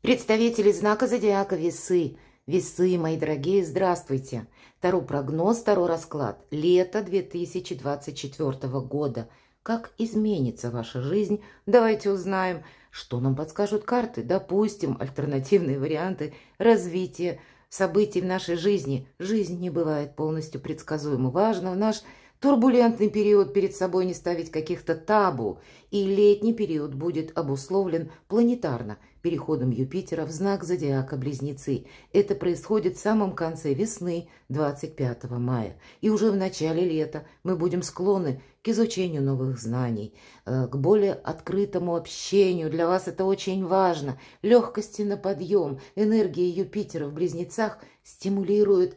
Представители знака зодиака Весы. Весы, мои дорогие, здравствуйте. Таро прогноз, Таро расклад. Лето 2024 года. Как изменится ваша жизнь? Давайте узнаем, что нам подскажут карты. Допустим, альтернативные варианты развития событий в нашей жизни. Жизнь не бывает полностью предсказуемой. Важно в наш турбулентный период перед собой не ставить каких-то табу, и летний период будет обусловлен планетарно – переходом Юпитера в знак зодиака Близнецы. Это происходит в самом конце весны, 25 мая. И уже в начале лета мы будем склонны к изучению новых знаний, э, к более открытому общению. Для вас это очень важно. Легкости на подъем, энергия Юпитера в Близнецах стимулирует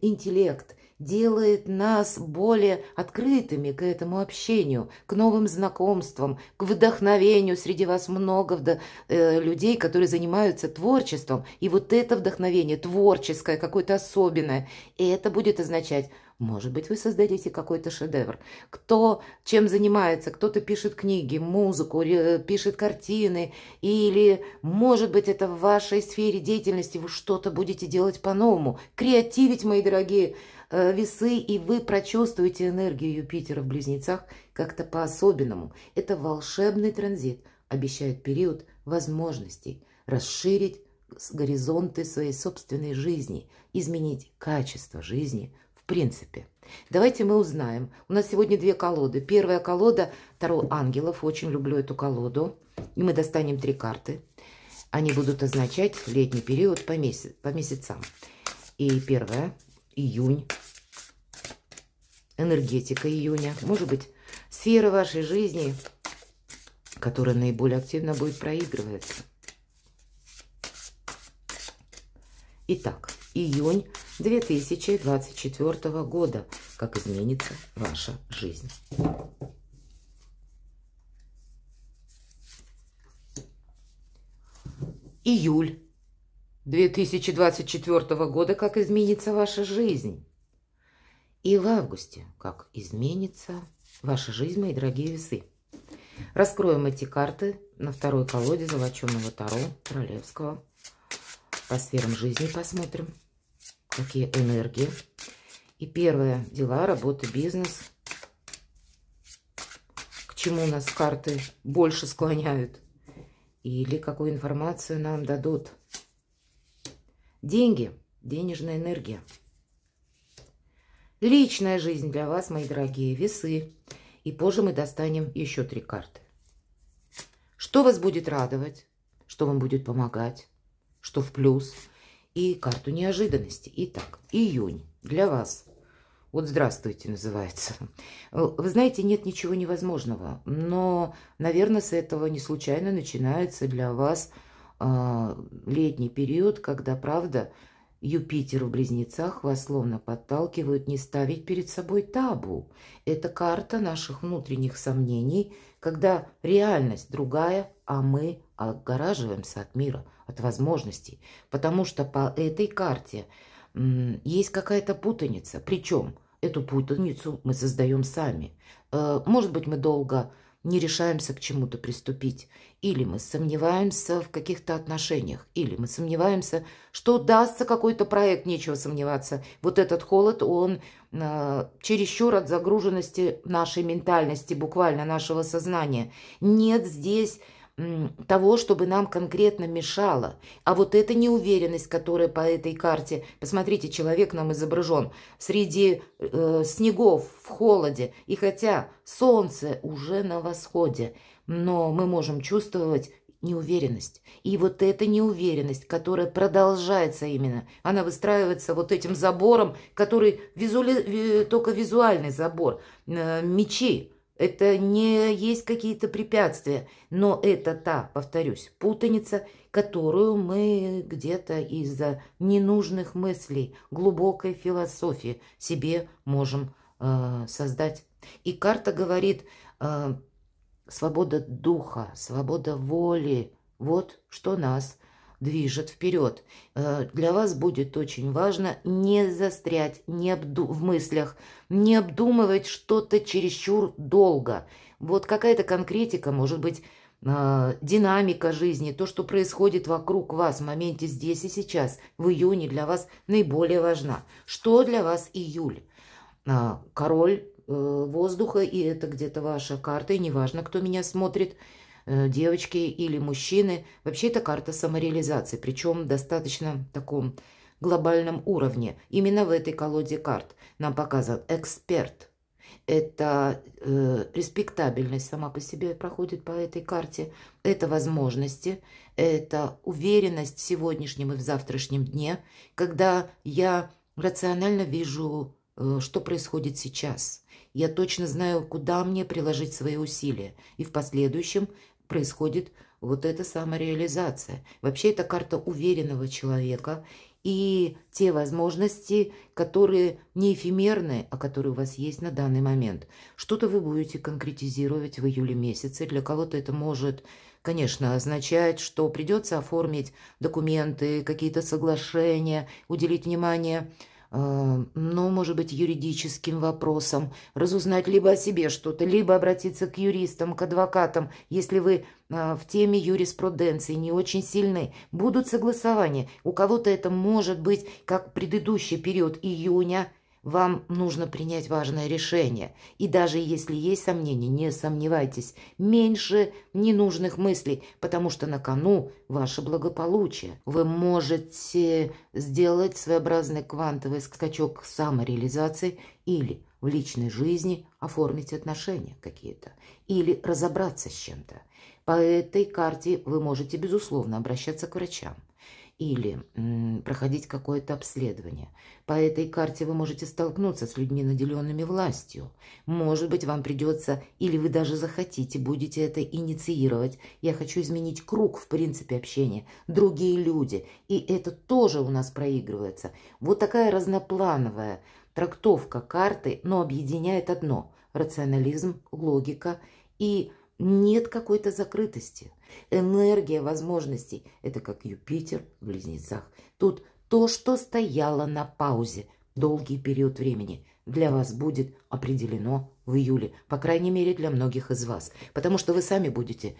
интеллект – делает нас более открытыми к этому общению, к новым знакомствам, к вдохновению. Среди вас много вдо э, людей, которые занимаются творчеством. И вот это вдохновение творческое, какое-то особенное. И это будет означать, может быть, вы создадите какой-то шедевр. Кто чем занимается, кто-то пишет книги, музыку, пишет картины, или, может быть, это в вашей сфере деятельности вы что-то будете делать по-новому. Креативить, мои дорогие, Э, весы, и вы прочувствуете энергию Юпитера в Близнецах как-то по-особенному. Это волшебный транзит, обещает период возможностей расширить горизонты своей собственной жизни, изменить качество жизни в принципе. Давайте мы узнаем. У нас сегодня две колоды. Первая колода Таро Ангелов. Очень люблю эту колоду. И мы достанем три карты. Они будут означать летний период по, месяц, по месяцам. И первое – июнь энергетика июня, может быть, сфера вашей жизни, которая наиболее активно будет проигрываться. Итак, июнь 2024 года. Как изменится ваша жизнь? Июль 2024 года. Как изменится ваша жизнь? и в августе, как изменится ваша жизнь, мои дорогие весы. Раскроем эти карты на второй колоде золоченого Таро Королевского. По сферам жизни посмотрим, какие энергии. И первое – дела, работа, бизнес. К чему нас карты больше склоняют. Или какую информацию нам дадут. Деньги, денежная энергия – Личная жизнь для вас, мои дорогие, весы. И позже мы достанем еще три карты. Что вас будет радовать, что вам будет помогать, что в плюс. И карту неожиданности. Итак, июнь для вас. Вот здравствуйте называется. Вы знаете, нет ничего невозможного. Но, наверное, с этого не случайно начинается для вас э, летний период, когда, правда, Юпитер в близнецах вас словно подталкивают не ставить перед собой табу. Это карта наших внутренних сомнений, когда реальность другая, а мы отгораживаемся от мира, от возможностей. Потому что по этой карте есть какая-то путаница. Причем эту путаницу мы создаем сами. Э, может быть, мы долго не решаемся к чему-то приступить. Или мы сомневаемся в каких-то отношениях, или мы сомневаемся, что удастся какой-то проект, нечего сомневаться. Вот этот холод, он э, чересчур от загруженности нашей ментальности, буквально нашего сознания. Нет здесь того, чтобы нам конкретно мешало. А вот эта неуверенность, которая по этой карте, посмотрите, человек нам изображен среди э, снегов, в холоде, и хотя солнце уже на восходе, но мы можем чувствовать неуверенность. И вот эта неуверенность, которая продолжается именно, она выстраивается вот этим забором, который визуали... только визуальный забор, э, мечи. Это не есть какие-то препятствия, но это та, повторюсь, путаница, которую мы где-то из-за ненужных мыслей, глубокой философии себе можем э, создать. И карта говорит, э, Свобода духа, свобода воли – вот что нас движет вперед. Э, для вас будет очень важно не застрять не обду в мыслях, не обдумывать что-то чересчур долго. Вот какая-то конкретика, может быть, э, динамика жизни, то, что происходит вокруг вас в моменте здесь и сейчас, в июне для вас наиболее важна. Что для вас июль? Э, король Э, воздуха, и это где-то ваша карта, и неважно, кто меня смотрит, э, девочки или мужчины. Вообще это карта самореализации, причем достаточно таком глобальном уровне. Именно в этой колоде карт нам показан эксперт. Это э, респектабельность сама по себе проходит по этой карте. Это возможности, это уверенность в сегодняшнем и в завтрашнем дне, когда я рационально вижу Э, что происходит сейчас. Я точно знаю, куда мне приложить свои усилия. И в последующем происходит вот эта самореализация. Вообще, это карта уверенного человека и те возможности, которые не эфемерные, а которые у вас есть на данный момент. Что-то вы будете конкретизировать в июле месяце. Для кого-то это может, конечно, означать, что придется оформить документы, какие-то соглашения, уделить внимание – ну, может быть, юридическим вопросом разузнать либо о себе что-то, либо обратиться к юристам, к адвокатам, если вы а, в теме юриспруденции не очень сильны. Будут согласования. У кого-то это может быть, как предыдущий период июня – вам нужно принять важное решение. И даже если есть сомнения, не сомневайтесь. Меньше ненужных мыслей, потому что на кону ваше благополучие. Вы можете сделать своеобразный квантовый скачок самореализации или в личной жизни оформить отношения какие-то или разобраться с чем-то. По этой карте вы можете, безусловно, обращаться к врачам или м, проходить какое-то обследование. По этой карте вы можете столкнуться с людьми, наделенными властью. Может быть, вам придется, или вы даже захотите, будете это инициировать. Я хочу изменить круг, в принципе, общения, другие люди. И это тоже у нас проигрывается. Вот такая разноплановая трактовка карты, но объединяет одно – рационализм, логика и нет какой-то закрытости – Энергия возможностей – это как Юпитер в близнецах. Тут то, что стояло на паузе долгий период времени, для вас будет определено в июле, по крайней мере для многих из вас, потому что вы сами будете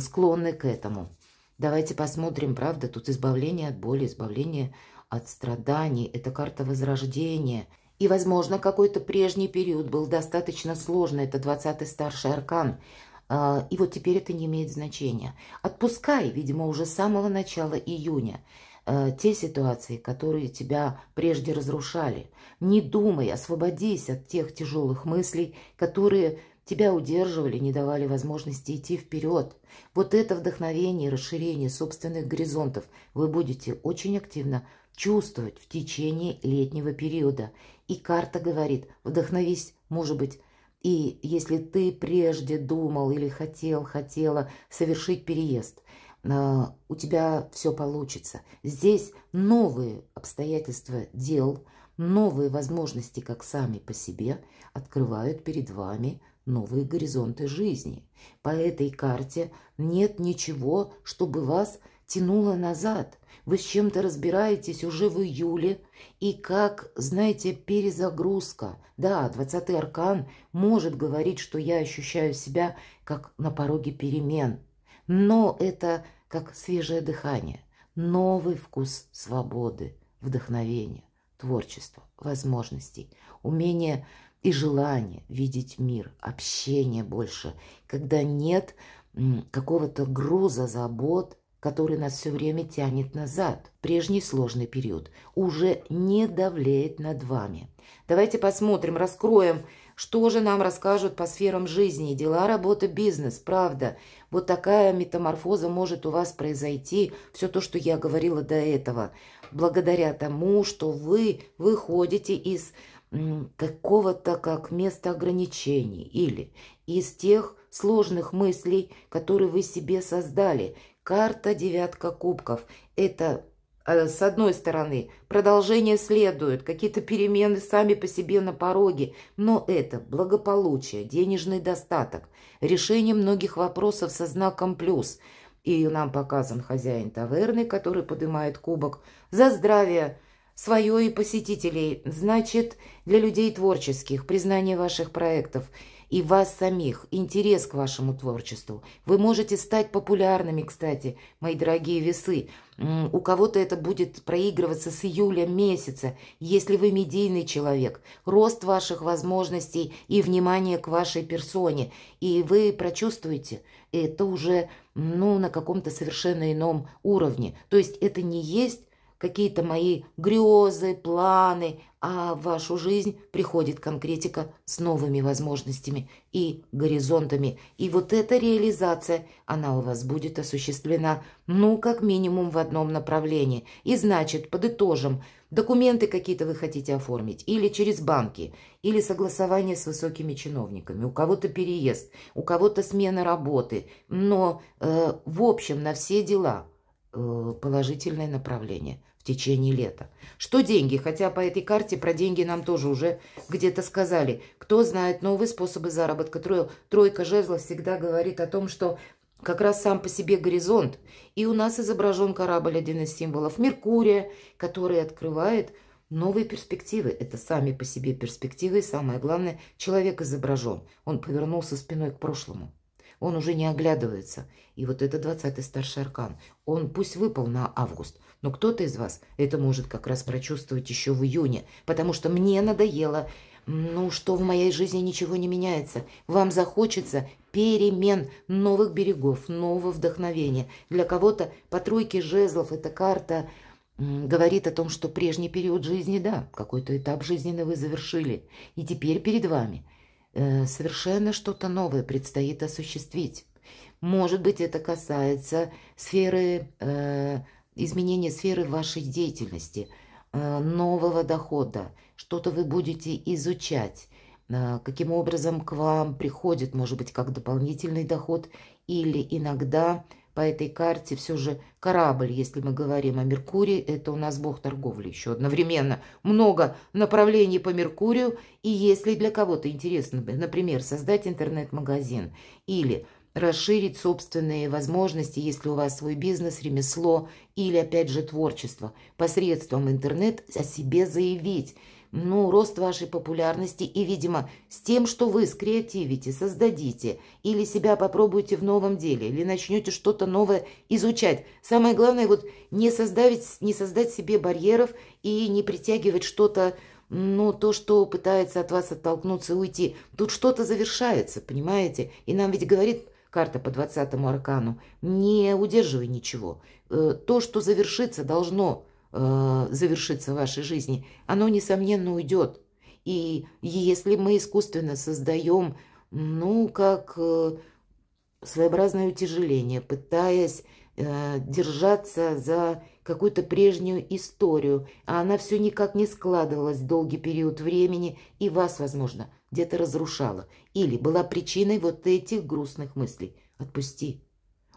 склонны к этому. Давайте посмотрим, правда, тут избавление от боли, избавление от страданий, это карта возрождения – и, возможно, какой-то прежний период был достаточно сложный. Это 20-й старший аркан. А, и вот теперь это не имеет значения. Отпускай, видимо, уже с самого начала июня э, те ситуации, которые тебя прежде разрушали. Не думай, освободись от тех тяжелых мыслей, которые тебя удерживали, не давали возможности идти вперед. Вот это вдохновение и расширение собственных горизонтов вы будете очень активно чувствовать в течение летнего периода. И карта говорит, вдохновись, может быть, и если ты прежде думал или хотел, хотела совершить переезд, э, у тебя все получится. Здесь новые обстоятельства дел, новые возможности, как сами по себе, открывают перед вами новые горизонты жизни. По этой карте нет ничего, чтобы вас тянуло назад. Вы с чем-то разбираетесь уже в июле. И как, знаете, перезагрузка. Да, двадцатый аркан может говорить, что я ощущаю себя как на пороге перемен. Но это как свежее дыхание. Новый вкус свободы, вдохновения, творчества, возможностей, умение и желание видеть мир, общение больше, когда нет какого-то груза забот – который нас все время тянет назад, прежний сложный период, уже не давляет над вами. Давайте посмотрим, раскроем, что же нам расскажут по сферам жизни, дела, работа, бизнес, правда. Вот такая метаморфоза может у вас произойти, все то, что я говорила до этого, благодаря тому, что вы выходите из какого-то как места ограничений или из тех сложных мыслей, которые вы себе создали, Карта девятка кубков. Это э, с одной стороны, продолжение следует, какие-то перемены сами по себе на пороге, но это благополучие, денежный достаток, решение многих вопросов со знаком «плюс». И нам показан хозяин таверны, который поднимает кубок за здравие свое и посетителей, значит, для людей творческих, признание ваших проектов – и вас самих, интерес к вашему творчеству. Вы можете стать популярными, кстати, мои дорогие весы. У кого-то это будет проигрываться с июля месяца, если вы медийный человек. Рост ваших возможностей и внимание к вашей персоне. И вы прочувствуете, это уже ну, на каком-то совершенно ином уровне. То есть это не есть какие-то мои грезы, планы, а в вашу жизнь приходит конкретика с новыми возможностями и горизонтами. И вот эта реализация, она у вас будет осуществлена, ну, как минимум в одном направлении. И значит, подытожим, документы какие-то вы хотите оформить, или через банки, или согласование с высокими чиновниками, у кого-то переезд, у кого-то смена работы, но э, в общем на все дела э, положительное направление – в течение лета. Что деньги? Хотя по этой карте про деньги нам тоже уже где-то сказали. Кто знает новые способы заработка? Тройка жезлов всегда говорит о том, что как раз сам по себе горизонт. И у нас изображен корабль, один из символов Меркурия, который открывает новые перспективы. Это сами по себе перспективы. И самое главное, человек изображен. Он повернулся спиной к прошлому. Он уже не оглядывается. И вот это двадцатый старший аркан. Он пусть выпал на август, но кто-то из вас это может как раз прочувствовать еще в июне, потому что мне надоело, ну, что в моей жизни ничего не меняется. Вам захочется перемен, новых берегов, нового вдохновения. Для кого-то по тройке жезлов эта карта говорит о том, что прежний период жизни, да, какой-то этап жизненный вы завершили, и теперь перед вами – Э, совершенно что-то новое предстоит осуществить. Может быть, это касается сферы, э, изменения сферы вашей деятельности, э, нового дохода, что-то вы будете изучать, каким образом к вам приходит, может быть, как дополнительный доход или иногда – по этой карте все же корабль, если мы говорим о Меркурии, это у нас бог торговли еще одновременно. Много направлений по Меркурию, и если для кого-то интересно, например, создать интернет-магазин или расширить собственные возможности, если у вас свой бизнес, ремесло или, опять же, творчество, посредством интернет о себе заявить – ну, рост вашей популярности и, видимо, с тем, что вы скреативите, создадите, или себя попробуете в новом деле, или начнете что-то новое изучать. Самое главное, вот не, создавить, не создать себе барьеров и не притягивать что-то, ну, то, что пытается от вас оттолкнуться и уйти. Тут что-то завершается, понимаете? И нам ведь говорит карта по 20 аркану, не удерживай ничего. Э, то, что завершится, должно э, завершится в вашей жизни, оно, несомненно, уйдет. И если мы искусственно создаем, ну, как э, своеобразное утяжеление, пытаясь э, держаться за какую-то прежнюю историю, а она все никак не складывалась в долгий период времени и вас, возможно, где-то разрушала или была причиной вот этих грустных мыслей. Отпусти.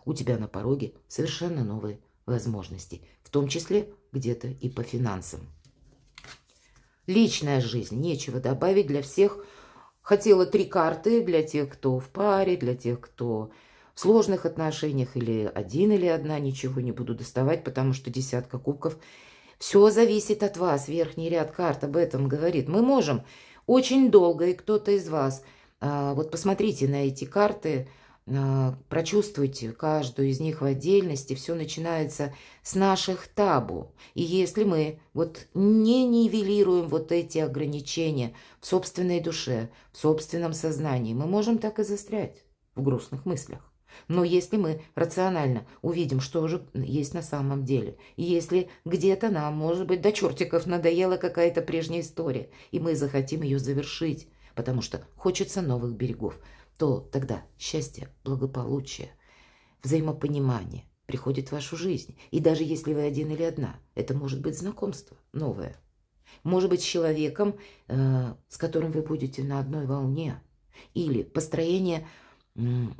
У тебя на пороге совершенно новые возможности, в том числе где-то и по финансам. Личная жизнь. Нечего добавить для всех. Хотела три карты для тех, кто в паре, для тех, кто в сложных отношениях или один или одна. Ничего не буду доставать, потому что десятка кубков. Все зависит от вас. Верхний ряд карт об этом говорит. Мы можем очень долго, и кто-то из вас. А, вот посмотрите на эти карты – а, прочувствуйте каждую из них в отдельности. Все начинается с наших табу. И если мы вот не нивелируем вот эти ограничения в собственной душе, в собственном сознании, мы можем так и застрять в грустных мыслях. Но если мы рационально увидим, что же есть на самом деле, и если где-то нам, может быть, до чертиков надоела какая-то прежняя история, и мы захотим ее завершить, потому что хочется новых берегов, то тогда счастье, благополучие, взаимопонимание приходит в вашу жизнь. И даже если вы один или одна, это может быть знакомство новое. Может быть, с человеком, э, с которым вы будете на одной волне. Или построение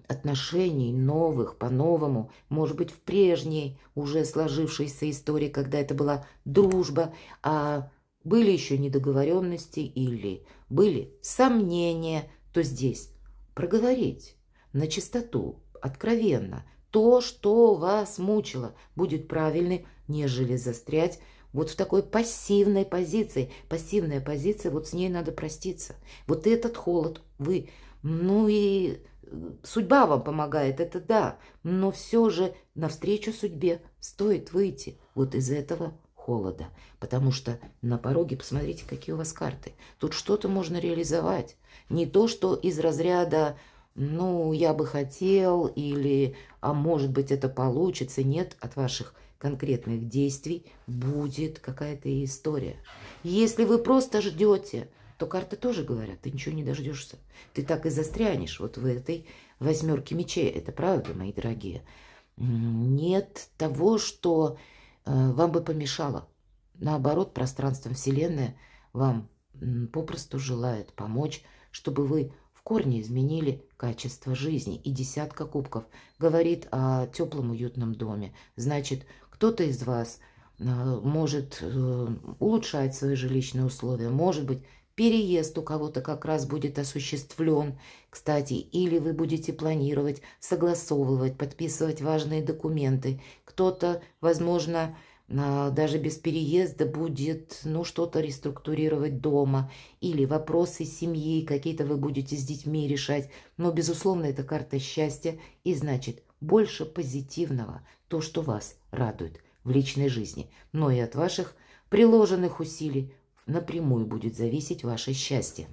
отношений новых, по-новому, может быть, в прежней уже сложившейся истории, когда это была дружба, а были еще недоговоренности или были сомнения, то здесь проговорить на чистоту, откровенно. То, что вас мучило, будет правильным, нежели застрять вот в такой пассивной позиции. Пассивная позиция, вот с ней надо проститься. Вот этот холод вы... Ну и э, судьба вам помогает, это да. Но все же навстречу судьбе стоит выйти вот из этого холода. Потому что на пороге, посмотрите, какие у вас карты. Тут что-то можно реализовать. Не то, что из разряда «ну, я бы хотел» или «а может быть, это получится». Нет, от ваших конкретных действий будет какая-то история. Если вы просто ждете, то карты тоже говорят, ты ничего не дождешься. Ты так и застрянешь вот в этой восьмерке мечей. Это правда, мои дорогие. Нет того, что Э, вам бы помешало. Наоборот, пространством Вселенная вам попросту желает помочь, чтобы вы в корне изменили качество жизни. И десятка кубков говорит о теплом уютном доме. Значит, кто-то из вас э, может э, улучшать свои жилищные условия, может быть, Переезд у кого-то как раз будет осуществлен, кстати, или вы будете планировать, согласовывать, подписывать важные документы. Кто-то, возможно, а, даже без переезда будет, ну, что-то реструктурировать дома, или вопросы семьи какие-то вы будете с детьми решать. Но, безусловно, это карта счастья, и значит, больше позитивного, то, что вас радует в личной жизни, но и от ваших приложенных усилий напрямую будет зависеть ваше счастье.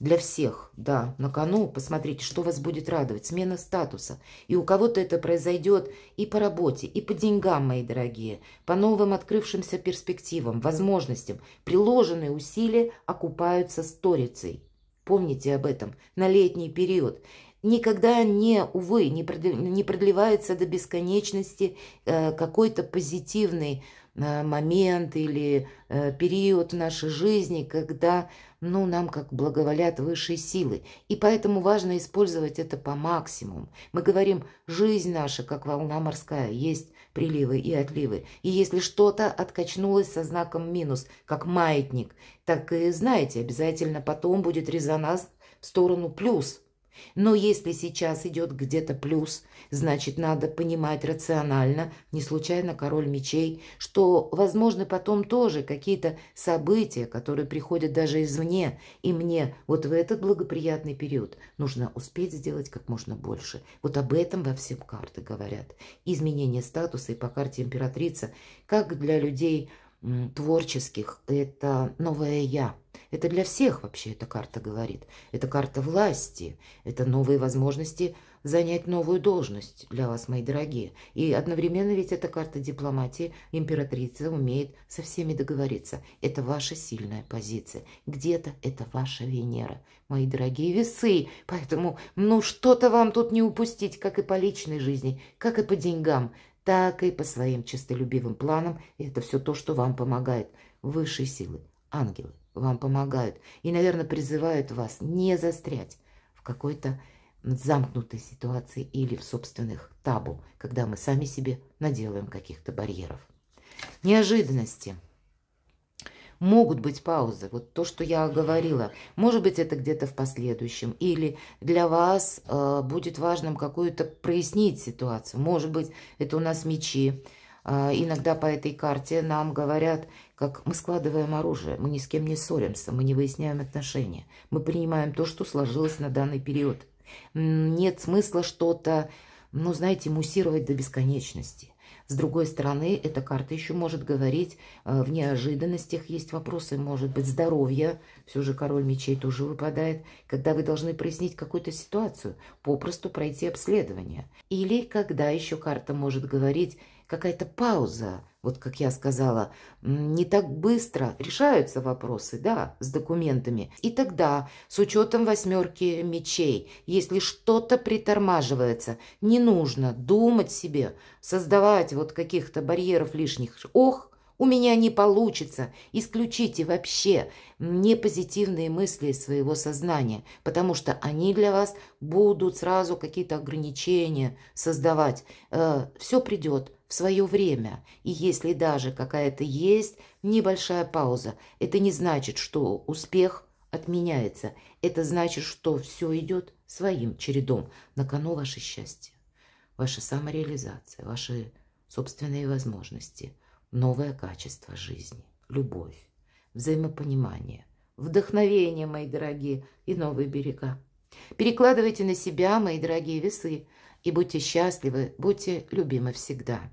Для всех, да, на кону посмотрите, что вас будет радовать. Смена статуса. И у кого-то это произойдет и по работе, и по деньгам, мои дорогие, по новым открывшимся перспективам, возможностям. Приложенные усилия окупаются сторицей. Помните об этом на летний период никогда не, увы, не продлевается до бесконечности э, какой-то позитивный момент или э, период в нашей жизни, когда ну, нам как благоволят высшие силы. И поэтому важно использовать это по максимуму. Мы говорим, жизнь наша, как волна морская, есть приливы и отливы. И если что-то откачнулось со знаком минус, как маятник, так и знаете, обязательно потом будет резонанс в сторону плюс – но если сейчас идет где-то плюс, значит, надо понимать рационально, не случайно король мечей, что, возможно, потом тоже какие-то события, которые приходят даже извне, и мне вот в этот благоприятный период нужно успеть сделать как можно больше. Вот об этом во всем карты говорят. Изменение статуса и по карте императрица, как для людей творческих, это новое «я», это для всех вообще эта карта говорит. Это карта власти, это новые возможности занять новую должность для вас, мои дорогие. И одновременно ведь эта карта дипломатии, императрица умеет со всеми договориться. Это ваша сильная позиция. Где-то это ваша Венера, мои дорогие весы. Поэтому, ну, что-то вам тут не упустить, как и по личной жизни, как и по деньгам, так и по своим честолюбивым планам. И это все то, что вам помогает. Высшие силы, ангелы вам помогают и, наверное, призывают вас не застрять в какой-то замкнутой ситуации или в собственных табу, когда мы сами себе наделаем каких-то барьеров. Неожиданности. Могут быть паузы. Вот то, что я говорила. Может быть, это где-то в последующем. Или для вас э, будет важным какую-то прояснить ситуацию. Может быть, это у нас мечи. Э, иногда по этой карте нам говорят как мы складываем оружие, мы ни с кем не ссоримся, мы не выясняем отношения, мы принимаем то, что сложилось на данный период. Нет смысла что-то, ну, знаете, муссировать до бесконечности. С другой стороны, эта карта еще может говорить, э, в неожиданностях есть вопросы, может быть, здоровье. все же король мечей тоже выпадает, когда вы должны прояснить какую-то ситуацию, попросту пройти обследование. Или когда еще карта может говорить какая-то пауза, вот как я сказала, не так быстро решаются вопросы, да, с документами. И тогда, с учетом восьмерки мечей, если что-то притормаживается, не нужно думать себе, создавать вот каких-то барьеров лишних. Ох, у меня не получится. Исключите вообще непозитивные мысли из своего сознания, потому что они для вас будут сразу какие-то ограничения создавать. Э, все придет в свое время. И если даже какая-то есть небольшая пауза, это не значит, что успех отменяется. Это значит, что все идет своим чередом. На кону ваше счастье, ваша самореализация, ваши собственные возможности, новое качество жизни, любовь, взаимопонимание, вдохновение, мои дорогие, и новые берега. Перекладывайте на себя, мои дорогие весы, и будьте счастливы, будьте любимы всегда.